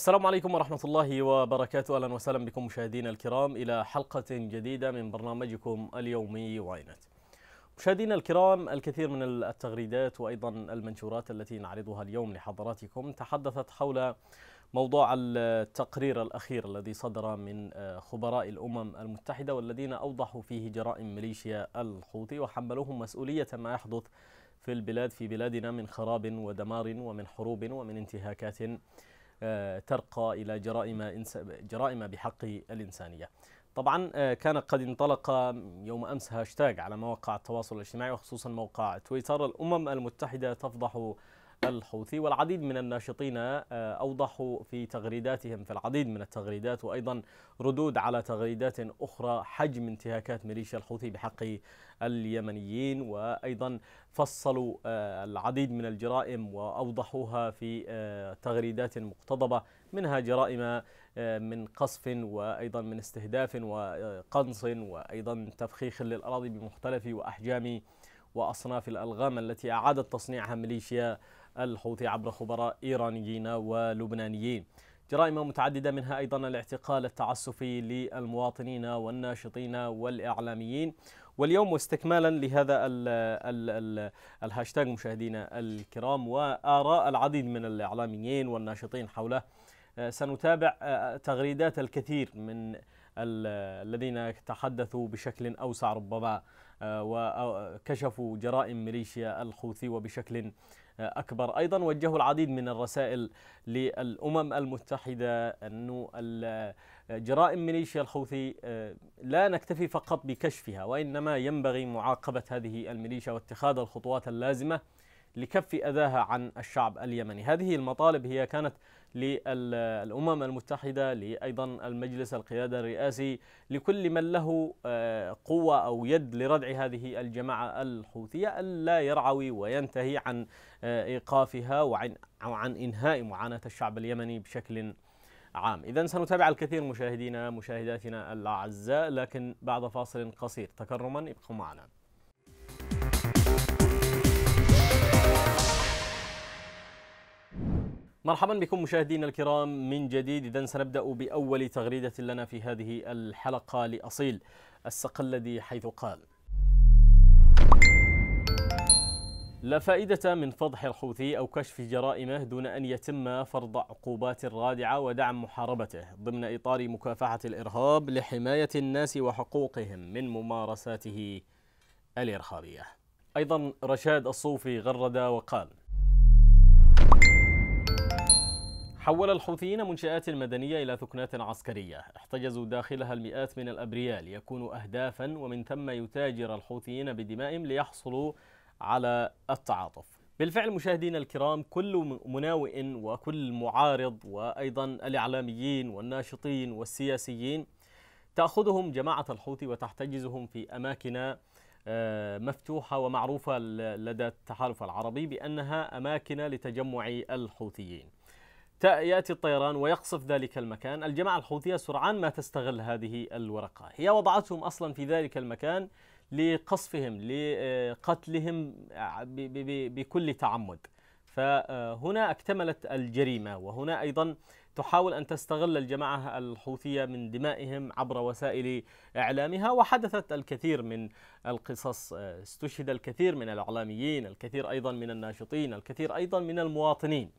السلام عليكم ورحمة الله وبركاته أهلا وسهلا بكم مشاهدينا الكرام إلى حلقة جديدة من برنامجكم اليومي واينت مشاهدينا الكرام الكثير من التغريدات وأيضا المنشورات التي نعرضها اليوم لحضراتكم تحدثت حول موضوع التقرير الأخير الذي صدر من خبراء الأمم المتحدة والذين أوضحوا فيه جرائم ميليشيا الحوثي وحملوهم مسؤولية ما يحدث في البلاد في بلادنا من خراب ودمار ومن حروب ومن انتهاكات آه، ترقى إلى جرائم جرائم بحق الإنسانية. طبعا آه، كان قد انطلق يوم امس هاشتاج على مواقع التواصل الاجتماعي وخصوصا موقع تويتر الامم المتحده تفضح الحوثي والعديد من الناشطين آه، أوضحوا في تغريداتهم في العديد من التغريدات وأيضا ردود على تغريدات أخرى حجم انتهاكات ميليشيا الحوثي بحق اليمنيين وأيضا فصلوا آه، العديد من الجرائم وأوضحوها في آه، تغريدات مقتضبة منها جرائم من قصف وأيضا من استهداف وقنص وأيضا تفخيخ للأراضي بمختلف وأحجام وأصناف الألغام التي أعادت تصنيعها ميليشيا الحوثي عبر خبراء إيرانيين ولبنانيين جرائم متعددة منها أيضا الاعتقال التعسفي للمواطنين والناشطين والإعلاميين واليوم واستكمالا لهذا الـ الـ الـ الهاشتاج مشاهدينا الكرام وآراء العديد من الإعلاميين والناشطين حوله آه، سنتابع آه، تغريدات الكثير من الذين تحدثوا بشكل أوسع ربما آه، وكشفوا جرائم ميليشيا الحوثي وبشكل أكبر أيضا وجهوا العديد من الرسائل للأمم المتحدة أن جرائم ميليشيا الحوثي آه، لا نكتفي فقط بكشفها وإنما ينبغي معاقبة هذه الميليشيا واتخاذ الخطوات اللازمة لكف أذاها عن الشعب اليمني هذه المطالب هي كانت للأمم المتحدة لأيضا المجلس القيادة الرئاسي لكل من له آه، قوة أو يد لردع هذه الجماعة الحوثية ألا يرعوي وينتهي عن آه، إيقافها وعن إنهاء معاناة الشعب اليمني بشكل عام إذا سنتابع الكثير مشاهدينا مشاهداتنا الأعزاء لكن بعد فاصل قصير تكرما ابقوا معنا مرحبا بكم مشاهدينا الكرام من جديد إذا سنبدأ بأول تغريدة لنا في هذه الحلقة لأصيل السقلدي حيث قال لا فائدة من فضح الحوثي أو كشف جرائمه دون أن يتم فرض عقوبات رادعة ودعم محاربته ضمن إطار مكافحة الإرهاب لحماية الناس وحقوقهم من ممارساته الإرهابية أيضا رشاد الصوفي غرد وقال حول الحوثيين منشآت مدنية إلى ثكنات عسكرية احتجزوا داخلها المئات من الأبرياء ليكونوا أهدافا ومن ثم يتاجر الحوثيين بدمائهم ليحصلوا على التعاطف بالفعل مشاهدينا الكرام كل مناوئ وكل معارض وايضا الاعلاميين والناشطين والسياسيين تاخذهم جماعه الحوثي وتحتجزهم في اماكن آه، مفتوحه ومعروفه لدى التحالف العربي بانها اماكن لتجمع الحوثيين. يأتي الطيران ويقصف ذلك المكان الجماعة الحوثية سرعان ما تستغل هذه الورقة هي وضعتهم أصلا في ذلك المكان لقصفهم لقتلهم آه، آه، بكل تعمد فهنا اكتملت الجريمة وهنا أيضا تحاول أن تستغل الجماعة الحوثية من دمائهم عبر وسائل إعلامها وحدثت الكثير من القصص آه، استشهد الكثير من الإعلاميين الكثير أيضا من الناشطين الكثير أيضا من المواطنين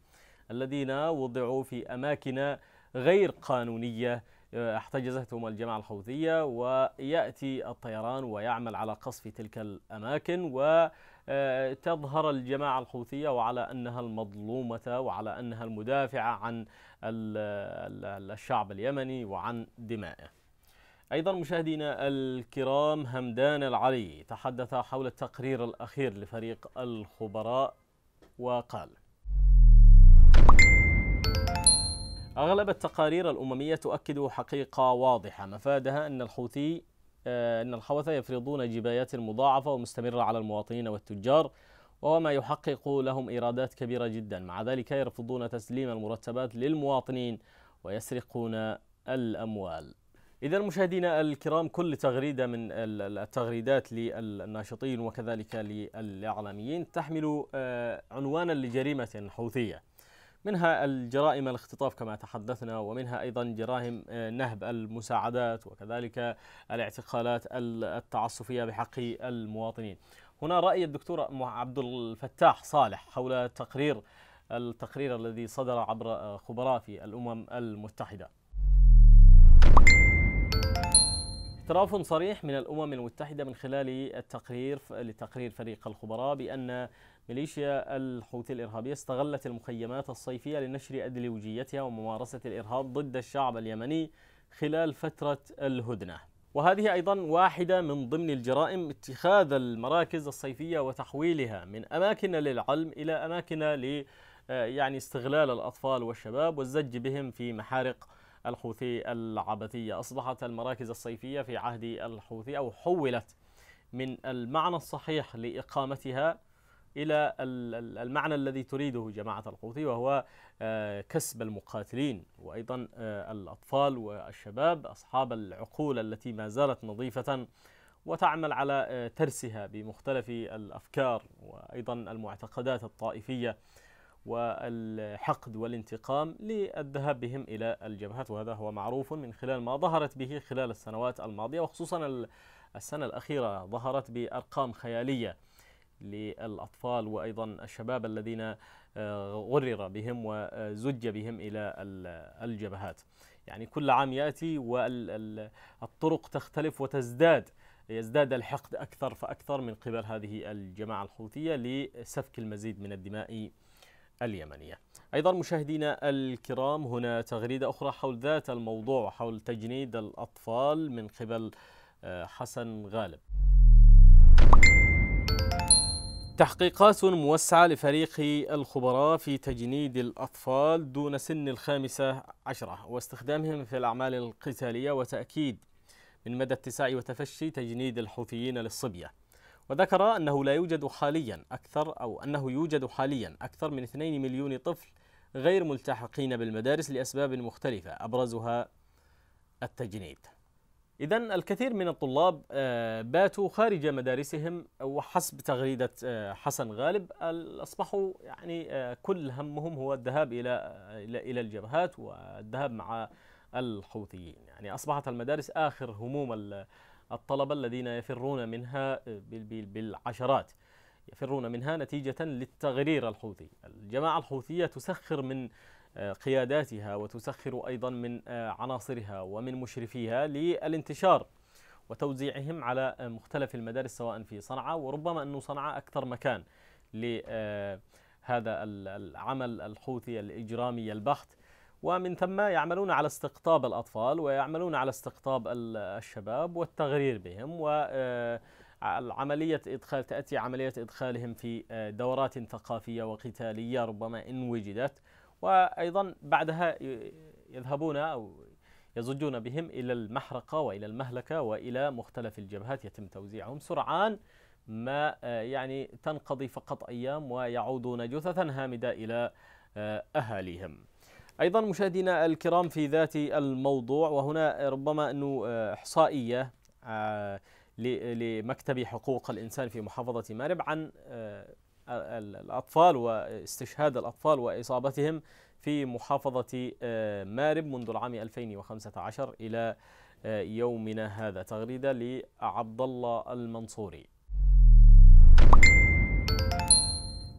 الذين وضعوا في أماكن غير قانونية آه، احتجزتهم الجماعة الحوثية ويأتي الطيران ويعمل على قصف تلك الأماكن و آه، تظهر الجماعة الحوثية وعلى أنها المظلومة وعلى أنها المدافعة عن الشعب اليمني وعن دمائه أيضا مشاهدينا الكرام همدان العلي تحدث حول التقرير الأخير لفريق الخبراء وقال أغلب التقارير الأممية تؤكد حقيقة واضحة مفادها أن الحوثي آه، أن الحوثة يفرضون جبايات مضاعفة ومستمرة على المواطنين والتجار وهو ما يحقق لهم إيرادات كبيرة جدا مع ذلك يرفضون تسليم المرتبات للمواطنين ويسرقون الأموال إذا مشاهدينا الكرام كل تغريدة من التغريدات للناشطين وكذلك للإعلاميين تحمل آه، عنوانا لجريمة حوثية منها الجرائم الاختطاف كما تحدثنا ومنها أيضا جرائم آه، نهب المساعدات وكذلك الاعتقالات التعسفية بحق المواطنين هنا رأي الدكتور عبد الفتاح صالح حول تقرير التقرير الذي صدر عبر آه، خبراء في الأمم المتحدة اعتراف صريح من الأمم المتحدة من خلال التقرير لتقرير فريق الخبراء بأن ميليشيا الحوثي الإرهابية استغلت المخيمات الصيفية لنشر أدلوجيتها وممارسة الإرهاب ضد الشعب اليمني خلال فترة الهدنة وهذه أيضا واحدة من ضمن الجرائم اتخاذ المراكز الصيفية وتحويلها من أماكن للعلم إلى أماكن ل آه، يعني استغلال الأطفال والشباب والزج بهم في محارق الحوثي العبثية أصبحت المراكز الصيفية في عهد الحوثي أو حولت من المعنى الصحيح لإقامتها إلى المعنى الذي تريده جماعة القوطي وهو آه، كسب المقاتلين وأيضا آه، الأطفال والشباب أصحاب العقول التي ما زالت نظيفة وتعمل على آه، ترسها بمختلف الأفكار وأيضا المعتقدات الطائفية والحقد والانتقام للذهاب بهم إلى الجبهات وهذا هو معروف من خلال ما ظهرت به خلال السنوات الماضية وخصوصا السنة الأخيرة ظهرت بأرقام خيالية للأطفال وأيضا الشباب الذين آه، غرر بهم وزج بهم إلى الجبهات يعني كل عام يأتي والطرق تختلف وتزداد يزداد الحقد أكثر فأكثر من قبل هذه الجماعة الحوثية لسفك المزيد من الدماء اليمنية أيضا مشاهدينا الكرام هنا تغريدة أخرى حول ذات الموضوع حول تجنيد الأطفال من قبل آه، حسن غالب تحقيقات موسعة لفريق الخبراء في تجنيد الأطفال دون سن الخامسة عشرة واستخدامهم في الأعمال القتالية وتأكيد من مدى اتساع وتفشي تجنيد الحوثيين للصبية وذكر أنه لا يوجد حاليا أكثر أو أنه يوجد حاليا أكثر من 2 مليون طفل غير ملتحقين بالمدارس لأسباب مختلفة أبرزها التجنيد إذا الكثير من الطلاب آه، باتوا خارج مدارسهم وحسب تغريدة آه، حسن غالب أصبحوا يعني آه، كل همهم هو الذهاب إلى إلى الجبهات والذهاب مع الحوثيين يعني أصبحت المدارس آخر هموم الطلبة الذين يفرون منها بالعشرات يفرون منها نتيجة للتغرير الحوثي الجماعة الحوثية تسخر من آه، قياداتها وتسخر أيضا من آه، عناصرها ومن مشرفيها للانتشار وتوزيعهم على آه، مختلف المدارس سواء في صنعاء وربما انه صنعاء أكثر مكان لهذا العمل الحوثي الإجرامي البحت ومن ثم يعملون على استقطاب الأطفال ويعملون على استقطاب الشباب والتغرير بهم و عملية إدخال تأتي عملية إدخالهم في دورات ثقافية وقتالية ربما إن وجدت وأيضا بعدها يذهبون أو يزجون بهم إلى المحرقة وإلى المهلكة وإلى مختلف الجبهات يتم توزيعهم سرعان ما آه، يعني تنقضي فقط أيام ويعودون جثثا هامدة إلى آه، أهاليهم أيضا مشاهدينا الكرام في ذات الموضوع وهنا ربما أنه آه، إحصائية لمكتب حقوق الإنسان في محافظة مارب عن الأطفال واستشهاد الأطفال وإصابتهم في محافظة آه، مارب منذ العام 2015 إلى آه، يومنا هذا تغريدة لعبد الله المنصوري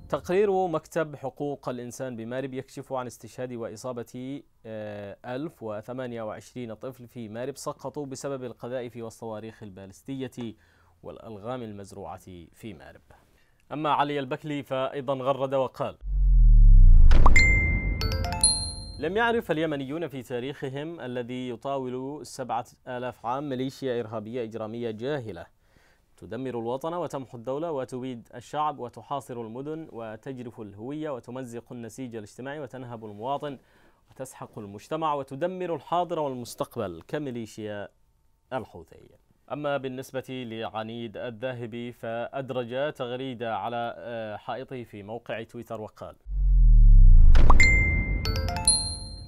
تقرير مكتب حقوق الإنسان بمارب يكشف عن استشهاد وإصابة 1028 آه، طفل في مارب سقطوا بسبب القذائف والصواريخ البالستية والألغام المزروعة في مارب أما علي البكلي فأيضا غرد وقال لم يعرف اليمنيون في تاريخهم الذي يطاول سبعة آلاف عام ميليشيا إرهابية إجرامية جاهلة تدمر الوطن وتمحو الدولة وتبيد الشعب وتحاصر المدن وتجرف الهوية وتمزق النسيج الاجتماعي وتنهب المواطن وتسحق المجتمع وتدمر الحاضر والمستقبل كميليشيا الحوثية أما بالنسبة لعنيد الذاهبي فأدرج تغريدة على آه، حائطه في موقع تويتر وقال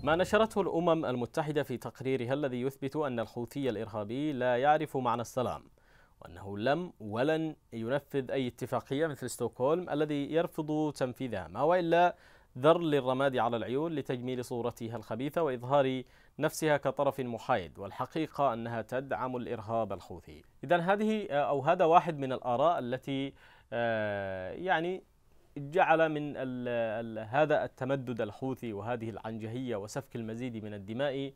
ما نشرته الأمم المتحدة في تقريرها الذي يثبت أن الحوثي الإرهابي لا يعرف معنى السلام وأنه لم ولن ينفذ أي اتفاقية مثل ستوكهولم الذي يرفض تنفيذها ما وإلا ذر للرماد على العيون لتجميل صورتها الخبيثة وإظهار نفسها كطرف محايد والحقيقة أنها تدعم الإرهاب الحوثي إذا هذه آه، أو هذا واحد من الآراء التي آه، يعني جعل من هذا التمدد الحوثي وهذه العنجهية وسفك المزيد من الدماء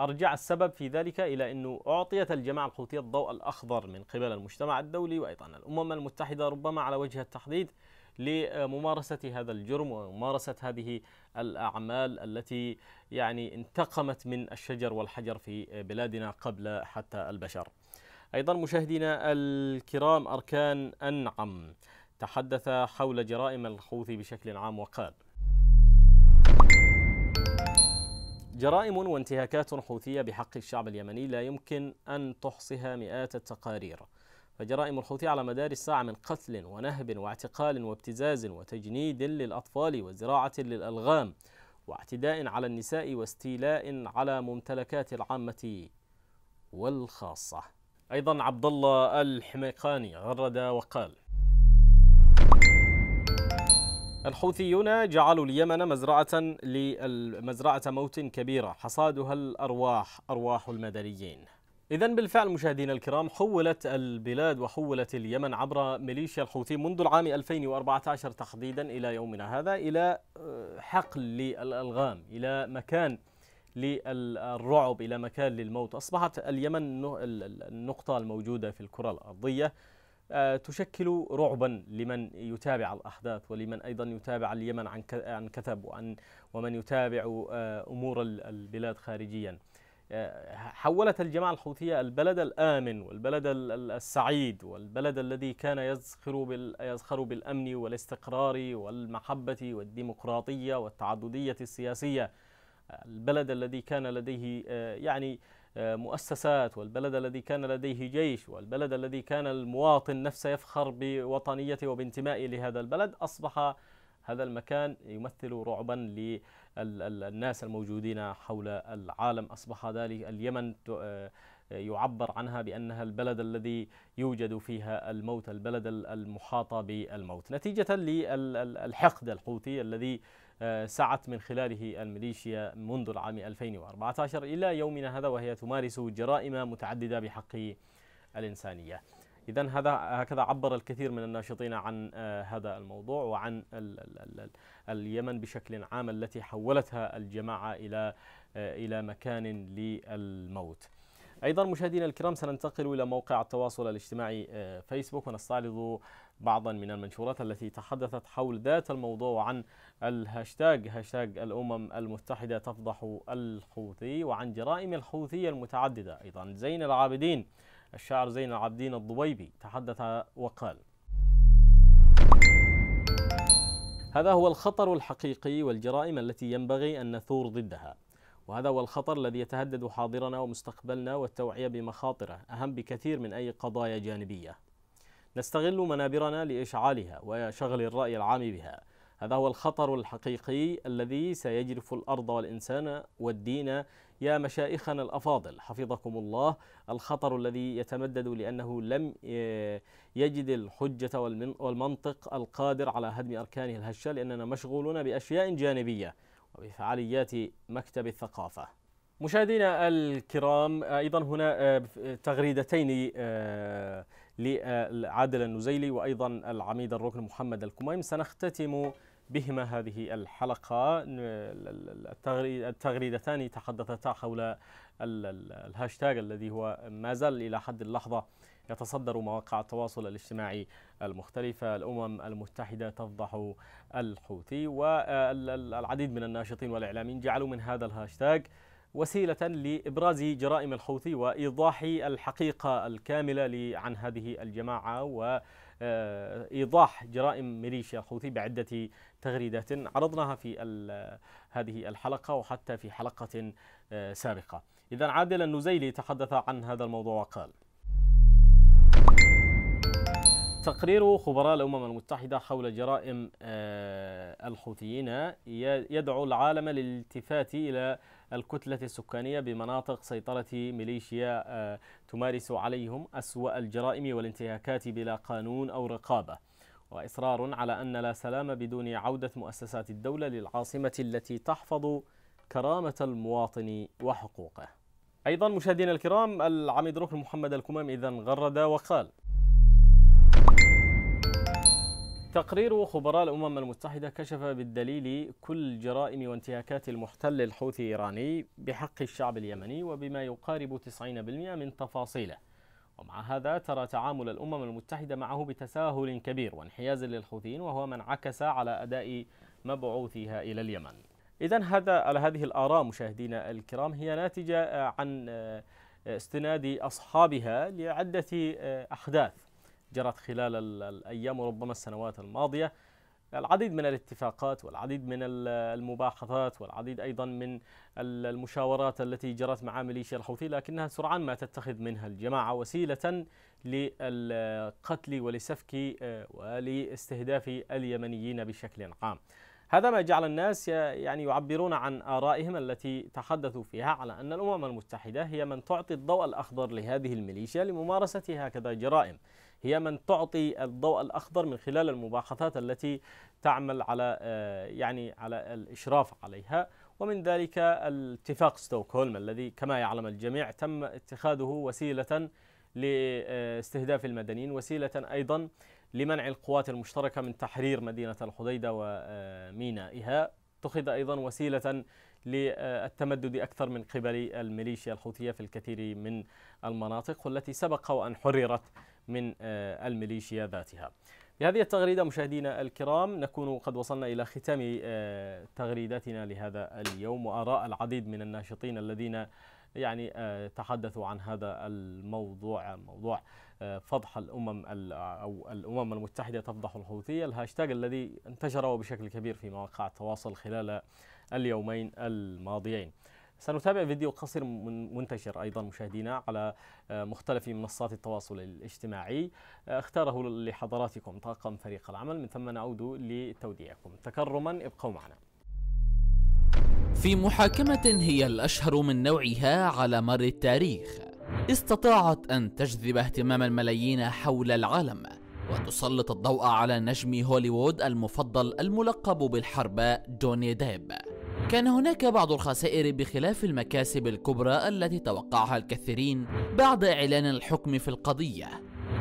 أرجع السبب في ذلك إلى أنه أعطيت الجماعة الحوثية الضوء الأخضر من قبل المجتمع الدولي وأيضا الأمم المتحدة ربما على وجه التحديد لممارسة هذا الجرم وممارسة هذه الأعمال التي يعني انتقمت من الشجر والحجر في بلادنا قبل حتى البشر أيضا مشاهدينا الكرام أركان أنعم تحدث حول جرائم الحوثي بشكل عام وقال جرائم وانتهاكات حوثية بحق الشعب اليمني لا يمكن أن تحصها مئات التقارير فجرائم الحوثي على مدار الساعة من قتل ونهب واعتقال وابتزاز وتجنيد للأطفال وزراعة للألغام واعتداء على النساء واستيلاء على ممتلكات العامة والخاصة أيضا عبد الله الحميقاني غرد وقال الحوثيون جعلوا اليمن مزرعة لمزرعة موت كبيرة حصادها الأرواح أرواح المدنيين إذا بالفعل مشاهدينا الكرام حولت البلاد وحولت اليمن عبر ميليشيا الحوثي منذ العام 2014 تحديدا إلى يومنا هذا إلى آه، حقل للألغام إلى مكان للرعب إلى مكان للموت أصبحت اليمن النقطة الموجودة في الكرة الأرضية آه، تشكل رعبا لمن يتابع الأحداث ولمن أيضا يتابع اليمن عن كثب ومن يتابع آه، أمور البلاد خارجيا حولت الجماعة الحوثية البلد الآمن والبلد السعيد والبلد الذي كان يزخر, بال يزخر بالأمن والاستقرار والمحبة والديمقراطية والتعددية السياسية البلد الذي كان لديه آه، يعني آه، مؤسسات والبلد الذي كان لديه جيش والبلد الذي كان المواطن نفسه يفخر بوطنيته وبانتمائه لهذا البلد أصبح هذا المكان يمثل رعبا للناس الموجودين حول العالم أصبح ذلك اليمن آه، يعبر عنها بأنها البلد الذي يوجد فيها الموت البلد المحاطة بالموت نتيجة للحقد الحوثي الذي آه، سعت من خلاله الميليشيا منذ العام 2014 إلى يومنا هذا وهي تمارس جرائم متعددة بحق الإنسانية إذا هذا هكذا عبر الكثير من الناشطين عن آه، هذا الموضوع وعن اليمن بشكل عام التي حولتها الجماعة إلى آه، إلى مكان للموت. ايضا مشاهدينا الكرام سننتقل الى موقع التواصل الاجتماعي آه، فيسبوك ونستعرض بعضا من المنشورات التي تحدثت حول ذات الموضوع عن الهاشتاج هاشتاج الامم المتحده تفضح الحوثي وعن جرائم الحوثيه المتعدده ايضا زين العابدين الشاعر زين العابدين الضبيبي تحدث وقال هذا هو الخطر الحقيقي والجرائم التي ينبغي أن نثور ضدها وهذا هو الخطر الذي يتهدد حاضرنا ومستقبلنا والتوعية بمخاطره أهم بكثير من أي قضايا جانبية نستغل منابرنا لإشعالها وشغل الرأي العام بها هذا هو الخطر الحقيقي الذي سيجرف الأرض والإنسان والدين يا مشائخنا الافاضل حفظكم الله الخطر الذي يتمدد لانه لم يجد الحجه والمنطق القادر على هدم اركانه الهشه لاننا مشغولون باشياء جانبيه وبفعاليات مكتب الثقافه. مشاهدينا الكرام ايضا هنا آه، تغريدتين آه، لعادل النزيلي وايضا العميد الركن محمد الكميم سنختتم بهما هذه الحلقة التغريدتان تحدثتا حول الهاشتاج الذي هو ما زال إلى حد اللحظة يتصدر مواقع التواصل الاجتماعي المختلفة الأمم المتحدة تفضح الحوثي والعديد من الناشطين والإعلاميين جعلوا من هذا الهاشتاج وسيلة لإبراز جرائم الحوثي وإيضاح الحقيقة الكاملة عن هذه الجماعة وإيضاح جرائم ميليشيا الحوثي بعده تغريدات عرضناها في هذه الحلقه وحتى في حلقه سابقه. اذا عادل النزيلي تحدث عن هذا الموضوع وقال: تقرير خبراء الامم المتحده حول جرائم آه، الحوثيين يدعو العالم للالتفات الى الكتلة السكانية بمناطق سيطرة ميليشيا آه، تمارس عليهم أسوأ الجرائم والانتهاكات بلا قانون أو رقابة وإصرار على أن لا سلام بدون عودة مؤسسات الدولة للعاصمة التي تحفظ كرامة المواطن وحقوقه أيضا مشاهدينا الكرام العميد ركن محمد الكمام إذا غرد وقال تقرير خبراء الأمم المتحدة كشف بالدليل كل جرائم وانتهاكات المحتل الحوثي الإيراني بحق الشعب اليمني وبما يقارب 90% من تفاصيله ومع هذا ترى تعامل الأمم المتحدة معه بتساهل كبير وانحياز للحوثيين وهو ما انعكس على أداء مبعوثها إلى اليمن إذا هذا على هذه الآراء مشاهدينا الكرام هي ناتجة عن استناد أصحابها لعدة أحداث جرت خلال الأيام وربما السنوات الماضية العديد من الاتفاقات والعديد من المباحثات والعديد أيضا من المشاورات التي جرت مع ميليشيا الحوثي لكنها سرعان ما تتخذ منها الجماعة وسيلة للقتل ولسفك آه، ولاستهداف اليمنيين بشكل عام هذا ما جعل الناس آه، يعني يعبرون عن آرائهم التي تحدثوا فيها على أن الأمم المتحدة هي من تعطي الضوء الأخضر لهذه الميليشيا لممارسة هكذا جرائم هي من تعطي الضوء الأخضر من خلال المباحثات التي تعمل على آه، يعني على الإشراف عليها ومن ذلك الاتفاق ستوكهولم الذي كما يعلم الجميع تم اتخاذه وسيلة لاستهداف المدنيين وسيلة أيضا لمنع القوات المشتركة من تحرير مدينة الحديدة ومينائها اتخذ أيضا وسيلة للتمدد أكثر من قبل الميليشيا الحوثية في الكثير من المناطق والتي سبق وأن حررت من آه، الميليشيا ذاتها بهذه التغريدة مشاهدينا الكرام نكون قد وصلنا إلى ختام آه، تغريدتنا لهذا اليوم وآراء العديد من الناشطين الذين يعني آه، تحدثوا عن هذا الموضوع موضوع فضح الأمم أو الأمم المتحدة تفضح الحوثية الهاشتاج الذي انتشر بشكل كبير في مواقع التواصل خلال اليومين الماضيين سنتابع فيديو قصير منتشر أيضا مشاهدينا على آه، مختلف منصات التواصل الاجتماعي آه، اختاره لحضراتكم طاقم فريق العمل من ثم نعود لتوديعكم تكرما ابقوا معنا في محاكمة هي الأشهر من نوعها على مر التاريخ استطاعت أن تجذب اهتمام الملايين حول العالم وتسلط الضوء على نجم هوليوود المفضل الملقب بالحرباء جوني ديب كان هناك بعض الخسائر بخلاف المكاسب الكبرى التي توقعها الكثيرين بعد إعلان الحكم في القضية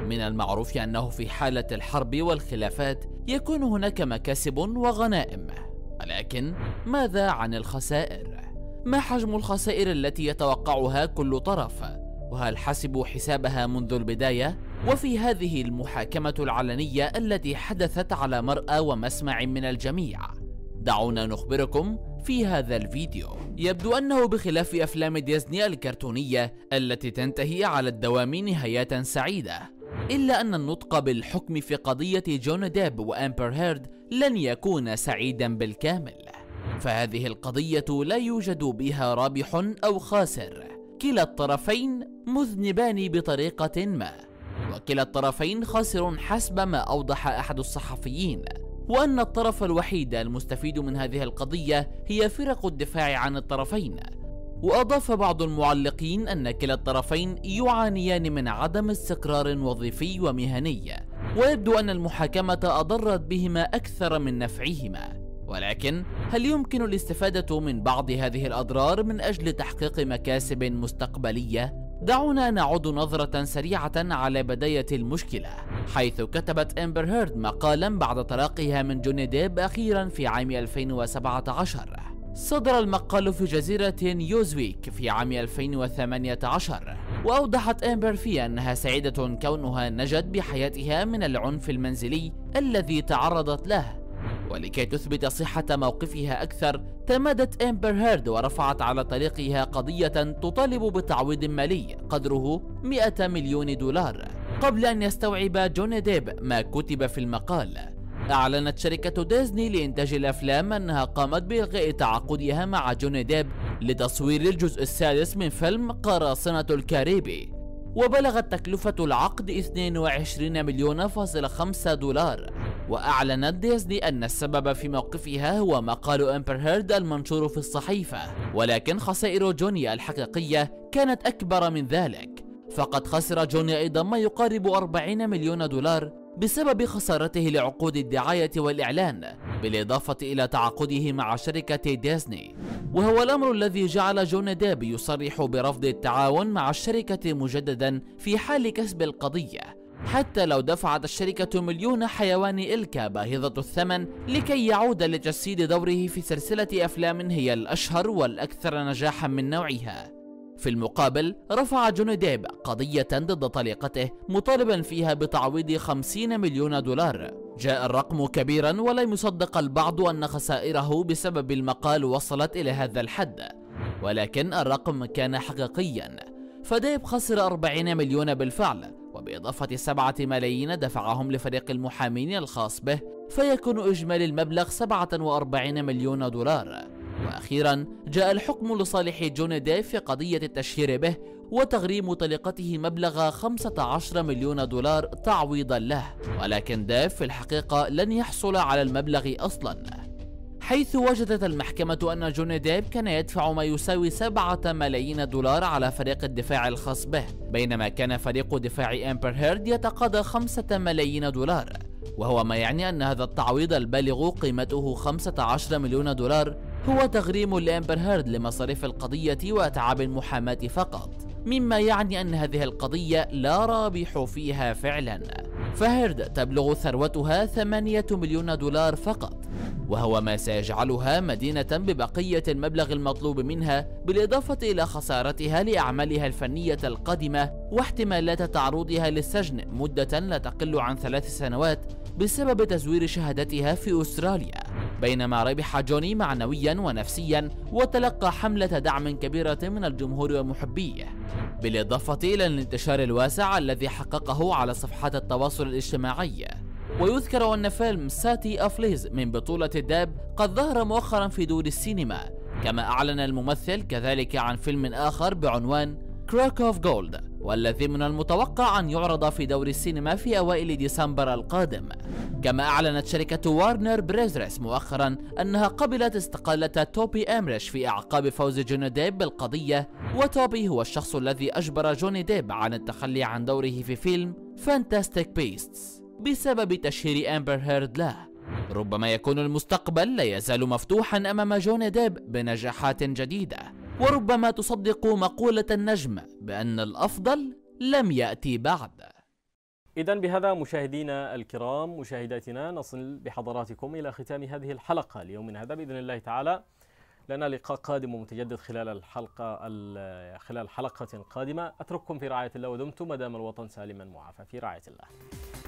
من المعروف أنه في حالة الحرب والخلافات يكون هناك مكاسب وغنائم ولكن ماذا عن الخسائر؟ ما حجم الخسائر التي يتوقعها كل طرف؟ وهل حسبوا حسابها منذ البداية؟ وفي هذه المحاكمة العلنية التي حدثت على مرأى ومسمع من الجميع دعونا نخبركم في هذا الفيديو يبدو أنه بخلاف أفلام ديزني الكرتونية التي تنتهي على الدوام نهايات سعيدة إلا أن النطق بالحكم في قضية جون ديب وأمبر هيرد لن يكون سعيدا بالكامل فهذه القضية لا يوجد بها رابح أو خاسر كلا الطرفين مذنبان بطريقة ما وكلا الطرفين خاسر حسب ما أوضح أحد الصحفيين وأن الطرف الوحيد المستفيد من هذه القضية هي فرق الدفاع عن الطرفين وأضاف بعض المعلقين أن كلا الطرفين يعانيان من عدم استقرار وظيفي ومهني ويبدو أن المحاكمة أضرت بهما أكثر من نفعهما ولكن هل يمكن الاستفادة من بعض هذه الأضرار من أجل تحقيق مكاسب مستقبلية؟ دعونا نعود نظرة سريعة على بداية المشكلة حيث كتبت إمبر هيرد مقالا بعد طلاقها من جوني ديب أخيرا في عام 2017 صدر المقال في جزيرة يوزويك في عام 2018 وأوضحت أمبر فيه أنها سعيدة كونها نجت بحياتها من العنف المنزلي الذي تعرضت له ولكي تثبت صحة موقفها أكثر تمادت أمبر هيرد ورفعت على طريقها قضية تطالب بتعويض مالي قدره 100 مليون دولار قبل أن يستوعب جوني ديب ما كتب في المقال أعلنت شركة ديزني لإنتاج الأفلام أنها قامت بإلغاء تعاقدها مع جوني ديب لتصوير الجزء السادس من فيلم قراصنة الكاريبي وبلغت تكلفة العقد 22 مليون فاصل 5 دولار وأعلنت ديزني أن السبب في موقفها هو مقال أمبر هيرد المنشور في الصحيفة ولكن خسائر جوني الحقيقية كانت أكبر من ذلك فقد خسر جوني أيضا ما يقارب 40 مليون دولار بسبب خسارته لعقود الدعاية والإعلان بالإضافة إلى تعاقده مع شركة ديزني وهو الأمر الذي جعل جون ديب يصرح برفض التعاون مع الشركة مجددا في حال كسب القضية حتى لو دفعت الشركة مليون حيوان إلكا باهظة الثمن لكي يعود لتجسيد دوره في سلسلة أفلام هي الأشهر والأكثر نجاحا من نوعها في المقابل رفع جوني ديب قضية ضد طليقته مطالبا فيها بتعويض 50 مليون دولار جاء الرقم كبيرا ولا يصدق البعض أن خسائره بسبب المقال وصلت إلى هذا الحد ولكن الرقم كان حقيقيا فديب خسر 40 مليون بالفعل بإضافة سبعة ملايين دفعهم لفريق المحامين الخاص به فيكون إجمالي المبلغ 47 مليون دولار وأخيرا جاء الحكم لصالح جوني ديف في قضية التشهير به وتغريم طليقته مبلغ 15 مليون دولار تعويضا له ولكن ديف في الحقيقة لن يحصل على المبلغ أصلا حيث وجدت المحكمة أن جوني ديب كان يدفع ما يساوي 7 ملايين دولار على فريق الدفاع الخاص به بينما كان فريق دفاع أمبر هيرد يتقاضى 5 ملايين دولار وهو ما يعني أن هذا التعويض البالغ قيمته 15 مليون دولار هو تغريم لأمبر هيرد لمصاريف القضية وتعب المحاماة فقط مما يعني أن هذه القضية لا رابح فيها فعلا فهيرد تبلغ ثروتها 8 مليون دولار فقط وهو ما سيجعلها مدينة ببقية المبلغ المطلوب منها بالإضافة إلى خسارتها لأعمالها الفنية القادمة واحتمالات تعرضها للسجن مدة لا تقل عن ثلاث سنوات بسبب تزوير شهادتها في أستراليا بينما ربح جوني معنويا ونفسيا وتلقى حملة دعم كبيرة من الجمهور ومحبيه بالإضافة إلى الانتشار الواسع الذي حققه على صفحات التواصل الاجتماعي ويذكر أن فيلم ساتي أفليز من بطولة داب قد ظهر مؤخرا في دور السينما كما أعلن الممثل كذلك عن فيلم آخر بعنوان كراكوف جولد والذي من المتوقع أن يعرض في دور السينما في أوائل ديسمبر القادم كما أعلنت شركة وارنر بريزرس مؤخرا أنها قبلت استقالة توبي أمريش في أعقاب فوز جوني ديب بالقضية وتوبي هو الشخص الذي أجبر جوني ديب عن التخلي عن دوره في فيلم فانتاستيك بيستس بسبب تشهير أمبر هيرد له ربما يكون المستقبل لا يزال مفتوحا أمام جوني ديب بنجاحات جديدة وربما تصدق مقولة النجم بأن الأفضل لم يأتي بعد إذا بهذا مشاهدينا الكرام مشاهداتنا نصل بحضراتكم إلى ختام هذه الحلقة اليوم من هذا بإذن الله تعالى لنا لقاء قادم ومتجدد خلال الحلقة خلال حلقة قادمة أترككم في رعاية الله ودمتم ما دام الوطن سالما معافى في رعاية الله